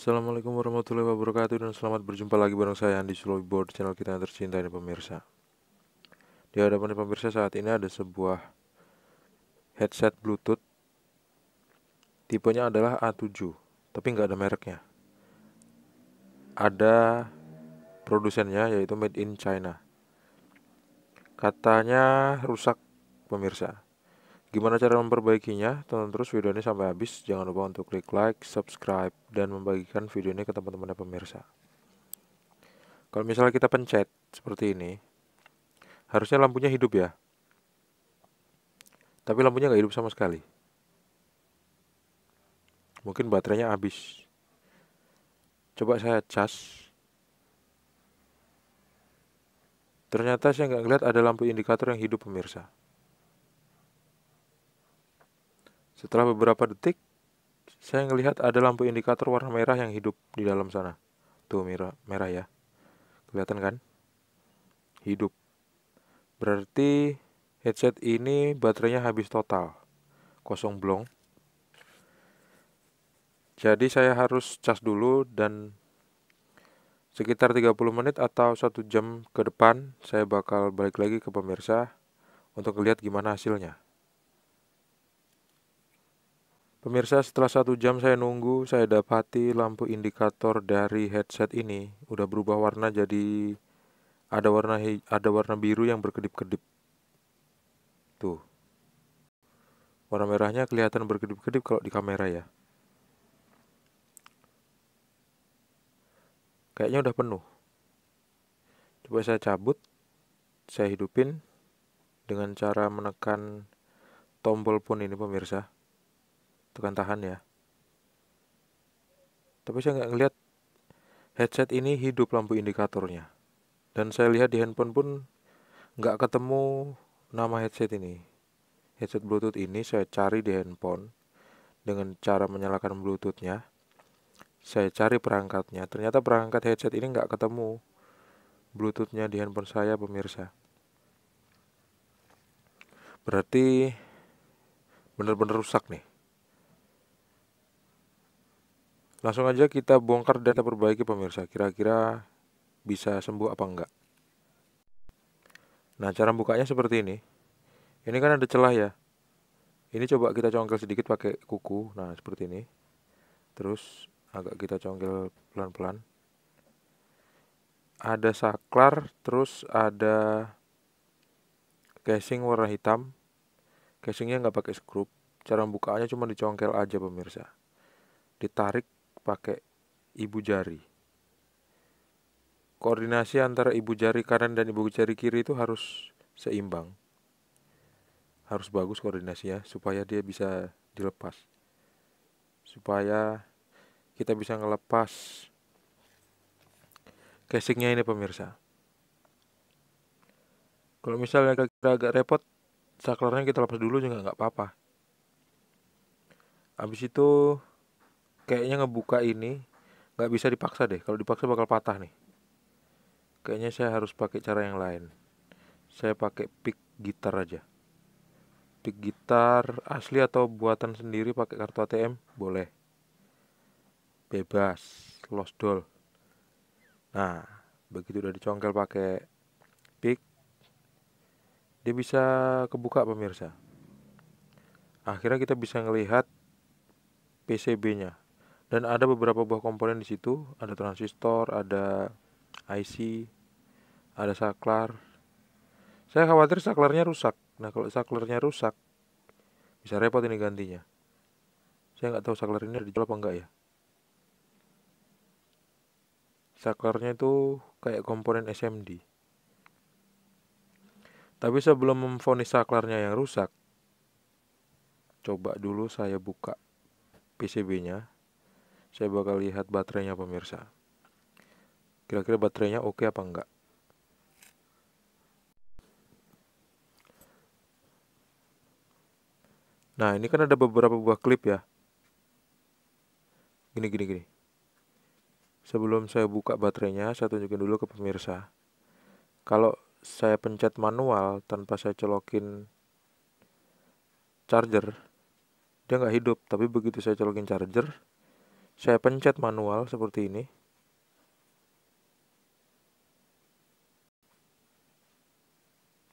Assalamualaikum warahmatullahi wabarakatuh dan selamat berjumpa lagi bareng saya Andi Slowboard channel kita yang tercinta ini pemirsa. Di hadapan pemirsa saat ini ada sebuah headset Bluetooth. Tipenya adalah A7, tapi nggak ada mereknya. Ada produsennya yaitu Made in China. Katanya rusak pemirsa. Gimana cara memperbaikinya? Tonton terus video ini sampai habis. Jangan lupa untuk klik like, subscribe, dan membagikan video ini ke teman-teman pemirsa. Kalau misalnya kita pencet seperti ini, harusnya lampunya hidup ya. Tapi lampunya nggak hidup sama sekali. Mungkin baterainya habis. Coba saya cas. Ternyata saya nggak ngeliat ada lampu indikator yang hidup pemirsa. Setelah beberapa detik, saya melihat ada lampu indikator warna merah yang hidup di dalam sana. Tuh merah, merah ya. Kelihatan kan? Hidup. Berarti headset ini baterainya habis total. Kosong blong. Jadi saya harus cas dulu dan sekitar 30 menit atau satu jam ke depan saya bakal balik lagi ke pemirsa untuk lihat gimana hasilnya. Pemirsa, setelah satu jam saya nunggu, saya dapati lampu indikator dari headset ini udah berubah warna jadi ada warna ada warna biru yang berkedip-kedip. Tuh. Warna merahnya kelihatan berkedip-kedip kalau di kamera ya. Kayaknya udah penuh. Coba saya cabut, saya hidupin dengan cara menekan tombol pun ini pemirsa tekan tahan ya tapi saya nggak ngelihat headset ini hidup lampu indikatornya dan saya lihat di handphone pun nggak ketemu nama headset ini headset bluetooth ini saya cari di handphone dengan cara menyalakan bluetoothnya saya cari perangkatnya ternyata perangkat headset ini nggak ketemu bluetoothnya di handphone saya pemirsa berarti benar-benar rusak nih Langsung aja kita bongkar dan kita perbaiki pemirsa. Kira-kira bisa sembuh apa enggak. Nah, cara bukanya seperti ini. Ini kan ada celah ya. Ini coba kita congkel sedikit pakai kuku. Nah, seperti ini. Terus agak kita congkel pelan-pelan. Ada saklar, terus ada casing warna hitam. Casingnya nggak pakai skrup. Cara bukanya cuma dicongkel aja pemirsa. Ditarik pakai ibu jari. Koordinasi antara ibu jari kanan dan ibu jari kiri itu harus seimbang. Harus bagus koordinasinya supaya dia bisa dilepas. Supaya kita bisa ngelepas casingnya ini pemirsa. Kalau misalnya kita agak repot, saklarnya kita lepas dulu juga nggak apa-apa. Habis itu kayaknya ngebuka ini nggak bisa dipaksa deh kalau dipaksa bakal patah nih kayaknya saya harus pakai cara yang lain saya pakai pick gitar aja pick gitar asli atau buatan sendiri pakai kartu ATM boleh bebas lost doll nah begitu udah dicongkel pakai pick dia bisa kebuka pemirsa akhirnya kita bisa ngelihat PCB nya dan ada beberapa buah komponen di situ ada transistor ada IC ada saklar saya khawatir saklarnya rusak nah kalau saklarnya rusak bisa repot ini gantinya saya nggak tahu saklar ini dijual apa enggak ya saklarnya itu kayak komponen SMD tapi sebelum memfonis saklarnya yang rusak coba dulu saya buka PCB-nya saya bakal lihat baterainya pemirsa kira-kira baterainya oke okay apa enggak nah ini kan ada beberapa buah klip ya gini gini gini sebelum saya buka baterainya saya tunjukin dulu ke pemirsa kalau saya pencet manual tanpa saya colokin charger dia nggak hidup tapi begitu saya colokin charger saya pencet manual seperti ini.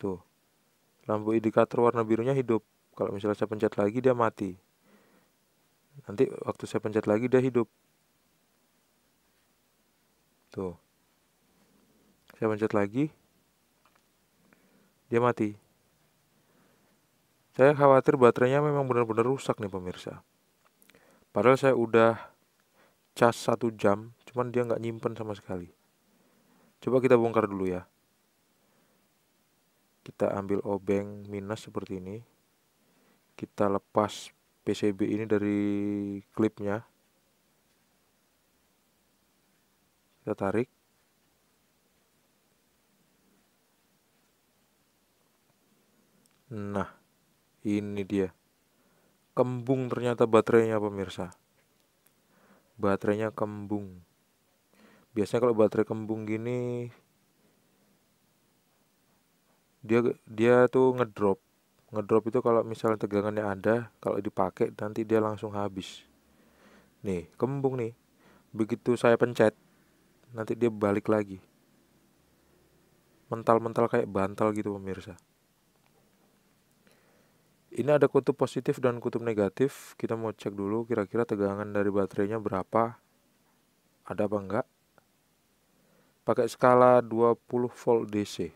Tuh. Lampu indikator warna birunya hidup. Kalau misalnya saya pencet lagi dia mati. Nanti waktu saya pencet lagi dia hidup. Tuh. Saya pencet lagi. Dia mati. Saya khawatir baterainya memang benar-benar rusak nih pemirsa. Padahal saya udah cas satu jam cuman dia nggak nyimpen sama sekali coba kita bongkar dulu ya kita ambil obeng minus seperti ini kita lepas PCB ini dari klipnya kita tarik nah ini dia kembung ternyata baterainya pemirsa baterainya kembung biasanya kalau baterai kembung gini dia dia tuh ngedrop ngedrop itu kalau misalnya tegangannya ada kalau dipakai nanti dia langsung habis nih kembung nih begitu saya pencet nanti dia balik lagi mental-mental kayak bantal gitu pemirsa ini ada kutub positif dan kutub negatif kita mau cek dulu kira-kira tegangan dari baterainya berapa ada apa enggak pakai skala 20 volt DC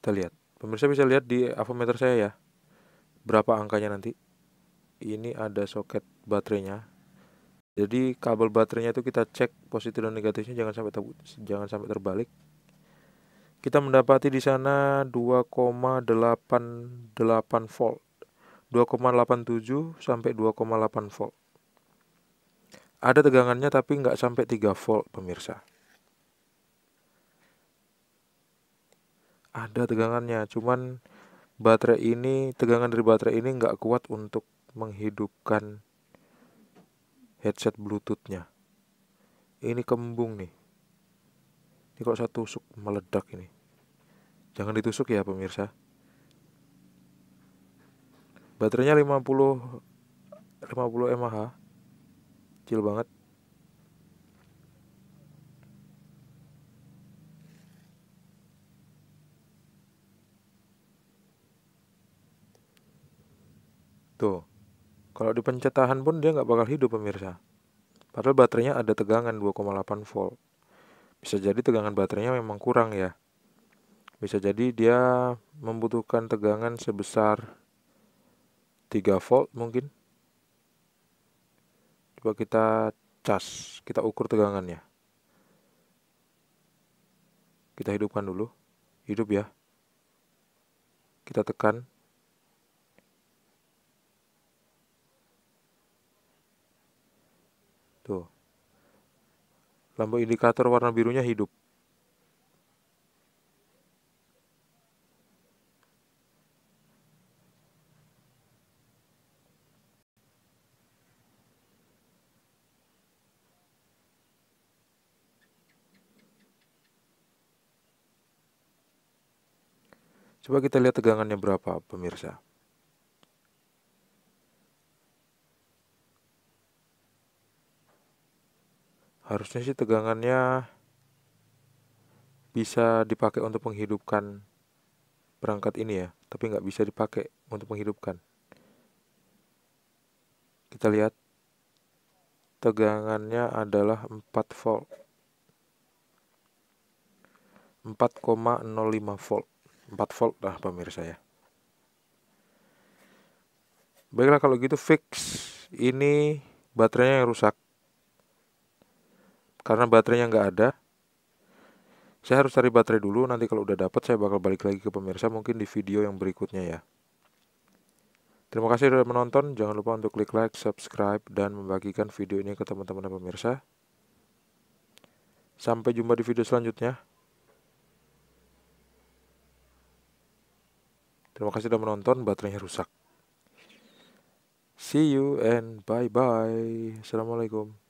kita lihat pemirsa bisa lihat di avometer saya ya berapa angkanya nanti ini ada soket baterainya jadi kabel baterainya itu kita cek positif dan negatifnya jangan sampai jangan sampai terbalik kita mendapati di sana 2,88 volt 2,87 sampai 2,8 volt ada tegangannya tapi nggak sampai 3 volt pemirsa ada tegangannya cuman baterai ini tegangan dari baterai ini nggak kuat untuk menghidupkan headset bluetoothnya ini kembung nih ini kok satu tusuk meledak ini Jangan ditusuk ya pemirsa. Baterainya 50 50 mAh. Kecil banget. Tuh. Kalau dipencet tahan pun dia nggak bakal hidup pemirsa. Padahal baterainya ada tegangan 2,8 volt. Bisa jadi tegangan baterainya memang kurang ya bisa jadi dia membutuhkan tegangan sebesar 3 volt mungkin coba kita cas kita ukur tegangannya kita hidupkan dulu hidup ya kita tekan tuh lampu indikator warna birunya hidup Coba kita lihat tegangannya berapa, pemirsa. Harusnya sih tegangannya bisa dipakai untuk menghidupkan perangkat ini ya, tapi nggak bisa dipakai untuk menghidupkan. Kita lihat tegangannya adalah 4 volt. 4,05 volt. 4 volt lah pemirsa ya baiklah kalau gitu fix ini baterainya yang rusak karena baterainya nggak ada saya harus cari baterai dulu nanti kalau udah dapat saya bakal balik lagi ke pemirsa mungkin di video yang berikutnya ya Terima kasih sudah menonton. Jangan lupa untuk klik like, subscribe, dan membagikan video ini ke teman-teman pemirsa. Sampai jumpa di video selanjutnya. Terima kasih sudah menonton, baterainya rusak. See you and bye-bye. Assalamualaikum.